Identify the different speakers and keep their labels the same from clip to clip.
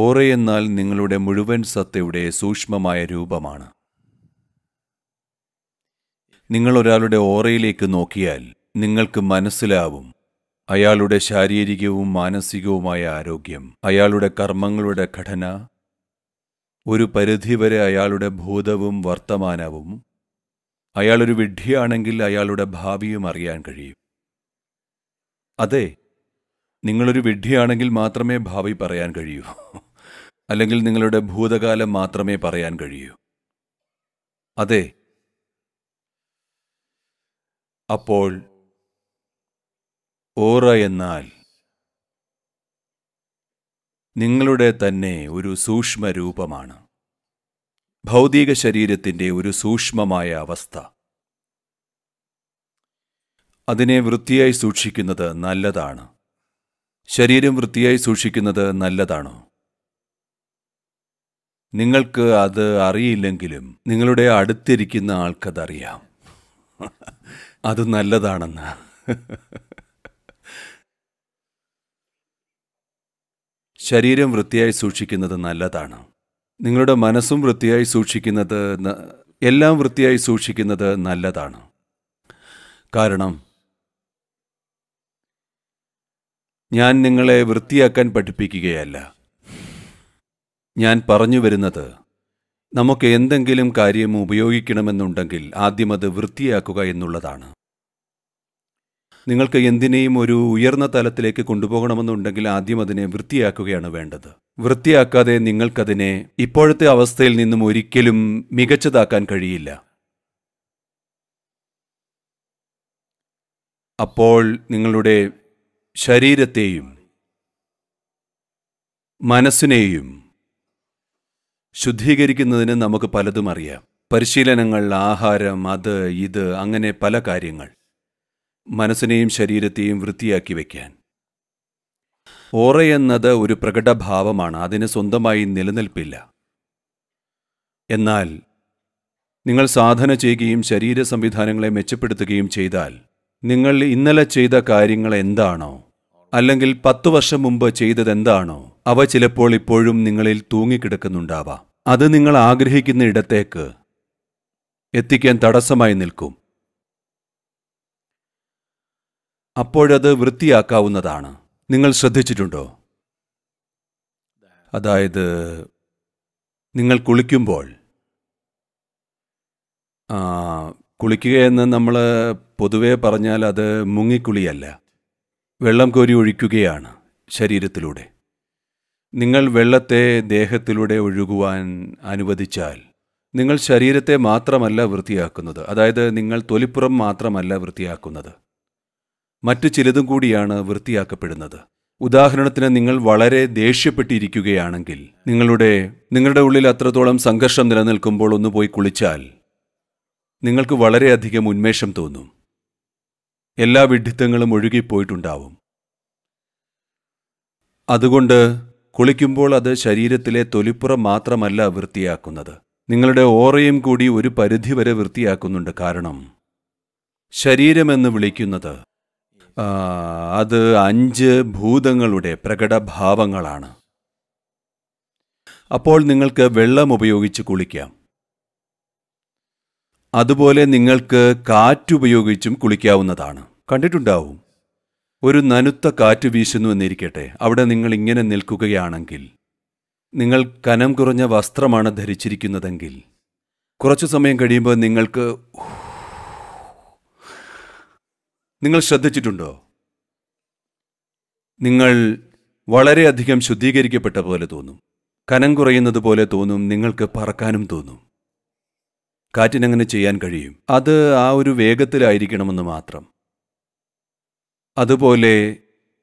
Speaker 1: ഓറയെന്നാൽ നിങ്ങളുടെ മുഴുവൻ സത്തയുടെ സൂക്ഷ്മമായ രൂപമാണ് നിങ്ങൾ ഒരാളുടെ ഓറയിലേക്ക് നോക്കിയാൽ നിങ്ങൾക്ക് മനസ്സിലാവും അയാളുടെ ശാരീരികവും മാനസികവുമായ ആരോഗ്യം അയാളുടെ കർമ്മങ്ങളുടെ ഘടന ഒരു പരിധിവരെ അയാളുടെ ഭൂതവും വർത്തമാനവും അയാളൊരു വിഡ്ഢിയാണെങ്കിൽ അയാളുടെ ഭാവിയും അറിയാൻ കഴിയും അതെ നിങ്ങളൊരു വിഡ്ഢിയാണെങ്കിൽ മാത്രമേ ഭാവി പറയാൻ കഴിയൂ അല്ലെങ്കിൽ നിങ്ങളുടെ ഭൂതകാലം മാത്രമേ പറയാൻ കഴിയൂ അതെ അപ്പോൾ ഓറ എന്നാൽ നിങ്ങളുടെ തന്നെ ഒരു സൂക്ഷ്മ രൂപമാണ് ഭൗതിക ശരീരത്തിൻ്റെ ഒരു സൂക്ഷ്മമായ അവസ്ഥ അതിനെ വൃത്തിയായി സൂക്ഷിക്കുന്നത് നല്ലതാണ് ശരീരം വൃത്തിയായി സൂക്ഷിക്കുന്നത് നല്ലതാണോ നിങ്ങൾക്ക് അത് അറിയില്ലെങ്കിലും നിങ്ങളുടെ അടുത്തിരിക്കുന്ന ആൾക്കതറിയാം അത് നല്ലതാണെന്ന് ശരീരം വൃത്തിയായി സൂക്ഷിക്കുന്നത് നല്ലതാണ് നിങ്ങളുടെ മനസ്സും വൃത്തിയായി സൂക്ഷിക്കുന്നത് എല്ലാം വൃത്തിയായി സൂക്ഷിക്കുന്നത് നല്ലതാണ് കാരണം ഞാൻ നിങ്ങളെ വൃത്തിയാക്കാൻ പഠിപ്പിക്കുകയല്ല ഞാൻ പറഞ്ഞു വരുന്നത് നമുക്ക് എന്തെങ്കിലും കാര്യം ഉപയോഗിക്കണമെന്നുണ്ടെങ്കിൽ ആദ്യം അത് വൃത്തിയാക്കുക എന്നുള്ളതാണ് നിങ്ങൾക്ക് എന്തിനേയും ഒരു ഉയർന്ന തലത്തിലേക്ക് കൊണ്ടുപോകണമെന്നുണ്ടെങ്കിൽ ആദ്യം അതിനെ വൃത്തിയാക്കുകയാണ് വേണ്ടത് വൃത്തിയാക്കാതെ നിങ്ങൾക്കതിനെ ഇപ്പോഴത്തെ അവസ്ഥയിൽ നിന്നും ഒരിക്കലും മികച്ചതാക്കാൻ കഴിയില്ല അപ്പോൾ നിങ്ങളുടെ ശരീരത്തെയും മനസ്സിനെയും ശുദ്ധീകരിക്കുന്നതിന് നമുക്ക് പലതും അറിയാം പരിശീലനങ്ങൾ ആഹാരം അത് ഇത് അങ്ങനെ പല കാര്യങ്ങൾ മനസ്സിനെയും ശരീരത്തെയും വൃത്തിയാക്കി വയ്ക്കാൻ ഓറ എന്നത് ഒരു പ്രകടഭാവമാണ് അതിന് സ്വന്തമായി നിലനിൽപ്പില്ല എന്നാൽ നിങ്ങൾ സാധന ചെയ്യുകയും ശരീര സംവിധാനങ്ങളെ മെച്ചപ്പെടുത്തുകയും ചെയ്താൽ നിങ്ങൾ ഇന്നലെ ചെയ്ത കാര്യങ്ങൾ എന്താണോ അല്ലെങ്കിൽ പത്തു വർഷം മുമ്പ് ചെയ്തതെന്താണോ അവ ചിലപ്പോൾ ഇപ്പോഴും നിങ്ങളിൽ തൂങ്ങിക്കിടക്കുന്നുണ്ടാവാം അത് നിങ്ങൾ ആഗ്രഹിക്കുന്ന ഇടത്തേക്ക് എത്തിക്കാൻ തടസ്സമായി നിൽക്കും അപ്പോഴത് വൃത്തിയാക്കാവുന്നതാണ് നിങ്ങൾ ശ്രദ്ധിച്ചിട്ടുണ്ടോ അതായത് നിങ്ങൾ കുളിക്കുമ്പോൾ കുളിക്കുകയെന്ന് നമ്മൾ പൊതുവെ പറഞ്ഞാൽ അത് മുങ്ങിക്കുളിയല്ല വെള്ളം കോരി ഒഴിക്കുകയാണ് ശരീരത്തിലൂടെ നിങ്ങൾ വെള്ളത്തെ ദേഹത്തിലൂടെ ഒഴുകുവാൻ അനുവദിച്ചാൽ നിങ്ങൾ ശരീരത്തെ മാത്രമല്ല വൃത്തിയാക്കുന്നത് അതായത് നിങ്ങൾ തൊലിപ്പുറം മാത്രമല്ല വൃത്തിയാക്കുന്നത് മറ്റു ചിലതും കൂടിയാണ് വൃത്തിയാക്കപ്പെടുന്നത് ഉദാഹരണത്തിന് നിങ്ങൾ വളരെ ദേഷ്യപ്പെട്ടിരിക്കുകയാണെങ്കിൽ നിങ്ങളുടെ നിങ്ങളുടെ ഉള്ളിൽ അത്രത്തോളം സംഘർഷം നിലനിൽക്കുമ്പോൾ ഒന്ന് പോയി കുളിച്ചാൽ നിങ്ങൾക്ക് വളരെയധികം ഉന്മേഷം തോന്നും എല്ലാ വിഡിത്തങ്ങളും ഒഴുകിപ്പോയിട്ടുണ്ടാവും അതുകൊണ്ട് കുളിക്കുമ്പോൾ അത് ശരീരത്തിലെ തൊലിപ്പുറം മാത്രമല്ല വൃത്തിയാക്കുന്നത് നിങ്ങളുടെ ഓറയും കൂടി ഒരു പരിധിവരെ വൃത്തിയാക്കുന്നുണ്ട് കാരണം ശരീരമെന്ന് വിളിക്കുന്നത് അത് അഞ്ച് ഭൂതങ്ങളുടെ പ്രകടഭാവങ്ങളാണ് അപ്പോൾ നിങ്ങൾക്ക് വെള്ളം ഉപയോഗിച്ച് കുളിക്കാം അതുപോലെ നിങ്ങൾക്ക് കാറ്റുപയോഗിച്ചും കുളിക്കാവുന്നതാണ് കണ്ടിട്ടുണ്ടാവും ഒരു നനുത്ത കാറ്റ് വീശുന്നു എന്നിരിക്കട്ടെ അവിടെ നിങ്ങൾ ഇങ്ങനെ നിൽക്കുകയാണെങ്കിൽ നിങ്ങൾ കനം കുറഞ്ഞ വസ്ത്രമാണ് ധരിച്ചിരിക്കുന്നതെങ്കിൽ കുറച്ചു സമയം കഴിയുമ്പോൾ നിങ്ങൾക്ക് നിങ്ങൾ ശ്രദ്ധിച്ചിട്ടുണ്ടോ നിങ്ങൾ വളരെയധികം ശുദ്ധീകരിക്കപ്പെട്ട പോലെ തോന്നും കനം കുറയുന്നത് പോലെ തോന്നും നിങ്ങൾക്ക് പറക്കാനും തോന്നും കാറ്റിനങ്ങനെ ചെയ്യാൻ കഴിയും അത് ആ ഒരു വേഗത്തിലായിരിക്കണമെന്ന് മാത്രം അതുപോലെ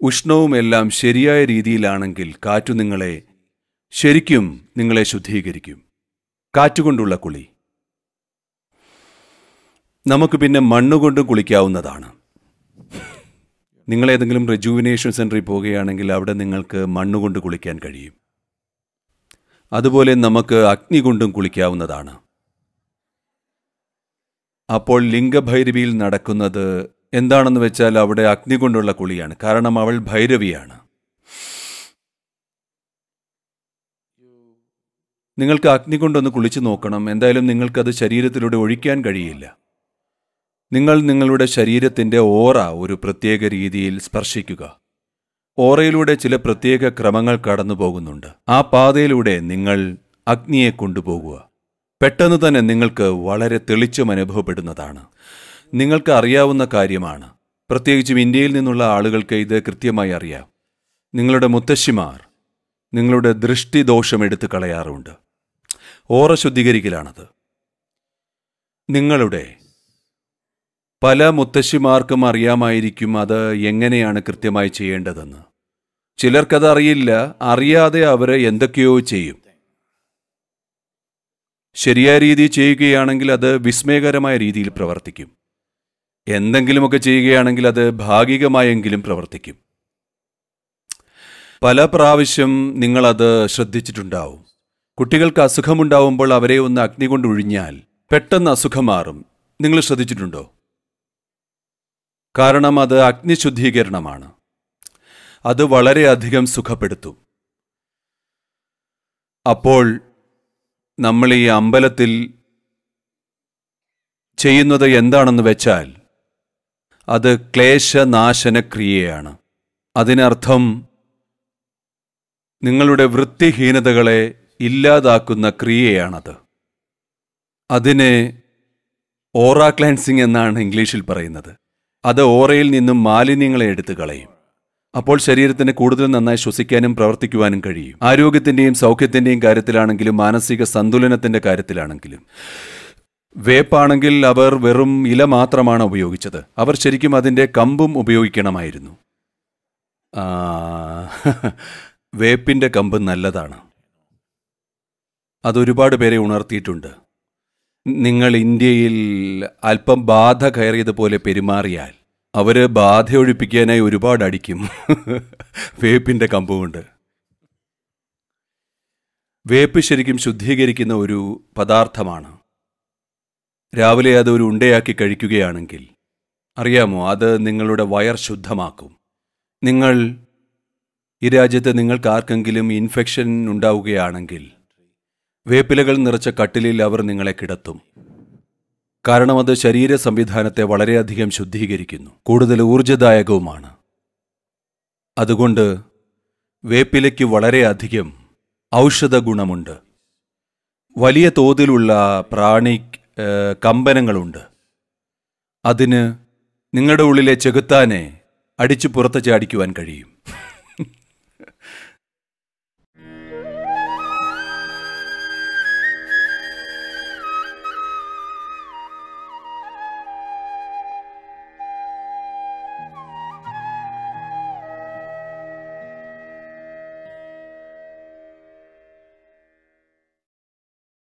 Speaker 1: ഉഷ്ണവും എല്ലാം ശരിയായ രീതിയിലാണെങ്കിൽ കാറ്റു നിങ്ങളെ ശരിക്കും നിങ്ങളെ ശുദ്ധീകരിക്കും കാറ്റുകൊണ്ടുള്ള കുളി നമുക്ക് പിന്നെ മണ്ണുകൊണ്ടും കുളിക്കാവുന്നതാണ് നിങ്ങൾ ഏതെങ്കിലും റെജുവിനേഷൻ സെൻറ്ററിൽ പോവുകയാണെങ്കിൽ അവിടെ നിങ്ങൾക്ക് മണ്ണുകൊണ്ട് കുളിക്കാൻ കഴിയും അതുപോലെ നമുക്ക് അഗ്നി കൊണ്ടും കുളിക്കാവുന്നതാണ് അപ്പോൾ ലിംഗഭൈരവിയിൽ നടക്കുന്നത് എന്താണെന്ന് വെച്ചാൽ അവിടെ അഗ്നി കൊണ്ടുള്ള കുളിയാണ് കാരണം അവൾ ഭൈരവിയാണ് നിങ്ങൾക്ക് അഗ്നി കൊണ്ടൊന്ന് കുളിച്ചു നോക്കണം എന്തായാലും നിങ്ങൾക്കത് ശരീരത്തിലൂടെ ഒഴിക്കാൻ കഴിയില്ല നിങ്ങൾ നിങ്ങളുടെ ശരീരത്തിൻ്റെ ഓറ ഒരു പ്രത്യേക രീതിയിൽ സ്പർശിക്കുക ഓറയിലൂടെ ചില പ്രത്യേക ക്രമങ്ങൾ കടന്നു പോകുന്നുണ്ട് ആ പാതയിലൂടെ നിങ്ങൾ അഗ്നിയെ കൊണ്ടുപോകുക പെട്ടെന്ന് തന്നെ നിങ്ങൾക്ക് വളരെ തെളിച്ചം അനുഭവപ്പെടുന്നതാണ് നിങ്ങൾക്ക് അറിയാവുന്ന കാര്യമാണ് പ്രത്യേകിച്ചും ഇന്ത്യയിൽ നിന്നുള്ള ആളുകൾക്ക് ഇത് കൃത്യമായി അറിയാം നിങ്ങളുടെ മുത്തശ്ശിമാർ നിങ്ങളുടെ ദൃഷ്ടിദോഷം എടുത്തു കളയാറുണ്ട് ഓറ ശുദ്ധീകരിക്കലാണത് നിങ്ങളുടെ പല മുത്തശ്ശിമാർക്കും അറിയാമായിരിക്കും അത് എങ്ങനെയാണ് കൃത്യമായി ചെയ്യേണ്ടതെന്ന് ചിലർക്കത് അറിയില്ല അറിയാതെ അവരെ എന്തൊക്കെയോ ചെയ്യും ശരിയായ രീതി ചെയ്യുകയാണെങ്കിൽ അത് വിസ്മയകരമായ രീതിയിൽ പ്രവർത്തിക്കും എന്തെങ്കിലുമൊക്കെ ചെയ്യുകയാണെങ്കിൽ അത് ഭാഗികമായെങ്കിലും പ്രവർത്തിക്കും പല പ്രാവശ്യം നിങ്ങളത് ശ്രദ്ധിച്ചിട്ടുണ്ടാവും കുട്ടികൾക്ക് അസുഖമുണ്ടാവുമ്പോൾ അവരെ ഒന്ന് അഗ്നി കൊണ്ട് ഒഴിഞ്ഞാൽ പെട്ടെന്ന് അസുഖം മാറും നിങ്ങൾ ശ്രദ്ധിച്ചിട്ടുണ്ടോ കാരണം അത് അഗ്നിശുദ്ധീകരണമാണ് അത് വളരെയധികം സുഖപ്പെടുത്തും അപ്പോൾ നമ്മൾ ഈ അമ്പലത്തിൽ ചെയ്യുന്നത് എന്താണെന്ന് വെച്ചാൽ അത് ക്ലേശനാശന ക്രിയയാണ് അതിനർത്ഥം നിങ്ങളുടെ വൃത്തിഹീനതകളെ ഇല്ലാതാക്കുന്ന ക്രിയയാണത് അതിനെ ഓറ ക്ലാൻസിങ് എന്നാണ് ഇംഗ്ലീഷിൽ പറയുന്നത് അത് ഓറയിൽ നിന്നും മാലിന്യങ്ങളെ എടുത്തു കളയും അപ്പോൾ ശരീരത്തിന് കൂടുതൽ നന്നായി ശ്വസിക്കാനും പ്രവർത്തിക്കുവാനും കഴിയും ആരോഗ്യത്തിന്റെയും സൗഖ്യത്തിന്റെയും കാര്യത്തിലാണെങ്കിലും മാനസിക സന്തുലനത്തിന്റെ കാര്യത്തിലാണെങ്കിലും വേപ്പാണെങ്കിൽ അവർ വെറും ഇല മാത്രമാണ് ഉപയോഗിച്ചത് അവർ ശരിക്കും അതിന്റെ കമ്പും ഉപയോഗിക്കണമായിരുന്നു വേപ്പിന്റെ കമ്പ് നല്ലതാണ് അതൊരുപാട് പേരെ ഉണർത്തിയിട്ടുണ്ട് നിങ്ങൾ ഇന്ത്യയിൽ അല്പം ബാധ കയറിയതുപോലെ പെരുമാറിയാൽ അവർ ബാധ ഒഴിപ്പിക്കാനായി ഒരുപാട് അടിക്കും വേപ്പിൻ്റെ കമ്പുകൊണ്ട് വേപ്പ് ശരിക്കും ശുദ്ധീകരിക്കുന്ന ഒരു പദാർത്ഥമാണ് രാവിലെ അത് ഒരു ഉണ്ടയാക്കി കഴിക്കുകയാണെങ്കിൽ അറിയാമോ അത് നിങ്ങളുടെ വയർ ശുദ്ധമാക്കും നിങ്ങൾ ഈ രാജ്യത്ത് നിങ്ങൾക്ക് ആർക്കെങ്കിലും ഇൻഫെക്ഷൻ ഉണ്ടാവുകയാണെങ്കിൽ വേപ്പിലകൾ നിറച്ച കട്ടിലിൽ അവർ നിങ്ങളെ കിടത്തും കാരണം അത് ശരീര സംവിധാനത്തെ വളരെയധികം ശുദ്ധീകരിക്കുന്നു കൂടുതൽ ഊർജ്ജദായകവുമാണ് അതുകൊണ്ട് വേപ്പിലയ്ക്ക് വളരെയധികം ഔഷധ ഗുണമുണ്ട് വലിയ തോതിലുള്ള പ്രാണി കമ്പനങ്ങളുണ്ട് അതിന് നിങ്ങളുടെ ഉള്ളിലെ ചെകുത്താനെ അടിച്ചു പുറത്ത് ചാടിക്കുവാൻ കഴിയും